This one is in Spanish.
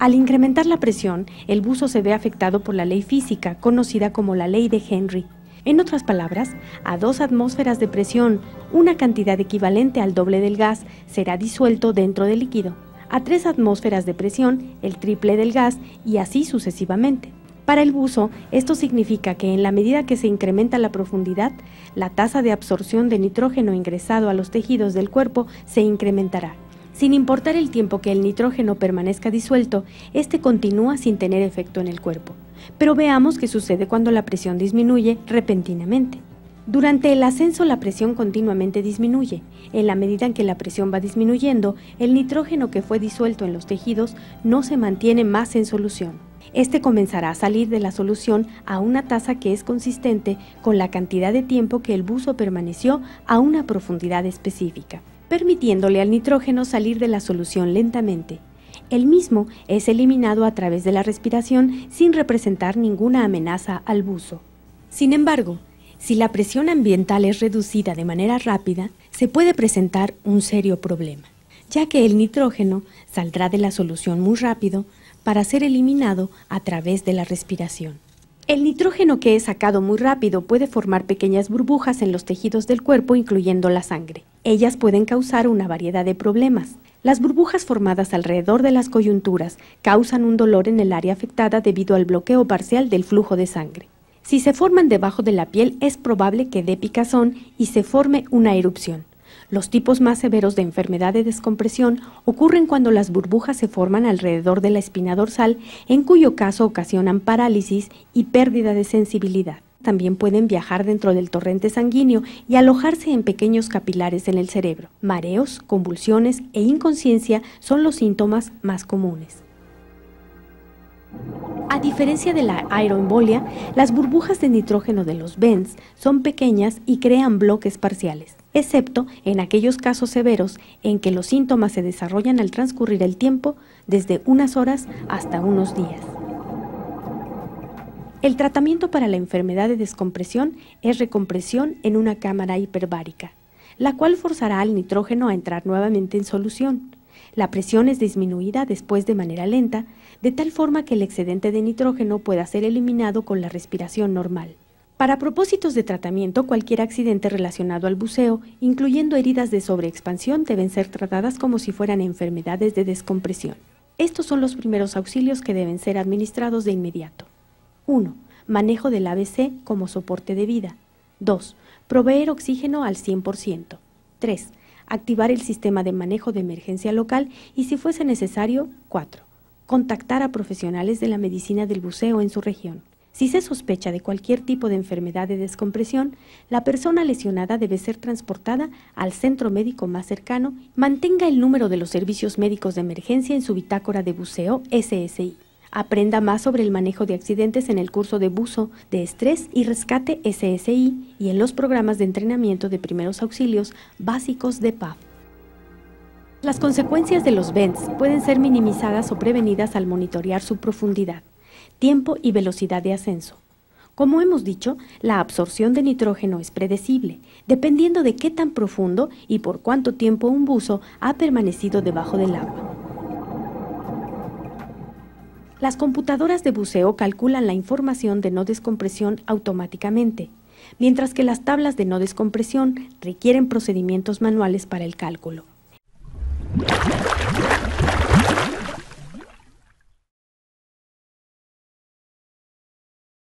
Al incrementar la presión, el buzo se ve afectado por la ley física, conocida como la ley de Henry. En otras palabras, a dos atmósferas de presión, una cantidad equivalente al doble del gas será disuelto dentro del líquido, a tres atmósferas de presión, el triple del gas y así sucesivamente. Para el buzo, esto significa que en la medida que se incrementa la profundidad, la tasa de absorción de nitrógeno ingresado a los tejidos del cuerpo se incrementará. Sin importar el tiempo que el nitrógeno permanezca disuelto, este continúa sin tener efecto en el cuerpo. Pero veamos qué sucede cuando la presión disminuye repentinamente. Durante el ascenso la presión continuamente disminuye. En la medida en que la presión va disminuyendo, el nitrógeno que fue disuelto en los tejidos no se mantiene más en solución. Este comenzará a salir de la solución a una tasa que es consistente con la cantidad de tiempo que el buzo permaneció a una profundidad específica permitiéndole al nitrógeno salir de la solución lentamente. El mismo es eliminado a través de la respiración sin representar ninguna amenaza al buzo. Sin embargo, si la presión ambiental es reducida de manera rápida, se puede presentar un serio problema, ya que el nitrógeno saldrá de la solución muy rápido para ser eliminado a través de la respiración. El nitrógeno que es sacado muy rápido puede formar pequeñas burbujas en los tejidos del cuerpo, incluyendo la sangre. Ellas pueden causar una variedad de problemas. Las burbujas formadas alrededor de las coyunturas causan un dolor en el área afectada debido al bloqueo parcial del flujo de sangre. Si se forman debajo de la piel es probable que dé picazón y se forme una erupción. Los tipos más severos de enfermedad de descompresión ocurren cuando las burbujas se forman alrededor de la espina dorsal, en cuyo caso ocasionan parálisis y pérdida de sensibilidad también pueden viajar dentro del torrente sanguíneo y alojarse en pequeños capilares en el cerebro. Mareos, convulsiones e inconsciencia son los síntomas más comunes. A diferencia de la aeroembolia, las burbujas de nitrógeno de los BENS son pequeñas y crean bloques parciales, excepto en aquellos casos severos en que los síntomas se desarrollan al transcurrir el tiempo desde unas horas hasta unos días. El tratamiento para la enfermedad de descompresión es recompresión en una cámara hiperbárica, la cual forzará al nitrógeno a entrar nuevamente en solución. La presión es disminuida después de manera lenta, de tal forma que el excedente de nitrógeno pueda ser eliminado con la respiración normal. Para propósitos de tratamiento, cualquier accidente relacionado al buceo, incluyendo heridas de sobreexpansión, deben ser tratadas como si fueran enfermedades de descompresión. Estos son los primeros auxilios que deben ser administrados de inmediato. 1. Manejo del ABC como soporte de vida. 2. Proveer oxígeno al 100%. 3. Activar el sistema de manejo de emergencia local y, si fuese necesario, 4. Contactar a profesionales de la medicina del buceo en su región. Si se sospecha de cualquier tipo de enfermedad de descompresión, la persona lesionada debe ser transportada al centro médico más cercano. Mantenga el número de los servicios médicos de emergencia en su bitácora de buceo SSI. Aprenda más sobre el manejo de accidentes en el curso de buzo de estrés y rescate SSI y en los programas de entrenamiento de primeros auxilios básicos de PAF. Las consecuencias de los vents pueden ser minimizadas o prevenidas al monitorear su profundidad, tiempo y velocidad de ascenso. Como hemos dicho, la absorción de nitrógeno es predecible, dependiendo de qué tan profundo y por cuánto tiempo un buzo ha permanecido debajo del agua. Las computadoras de buceo calculan la información de no descompresión automáticamente, mientras que las tablas de no descompresión requieren procedimientos manuales para el cálculo.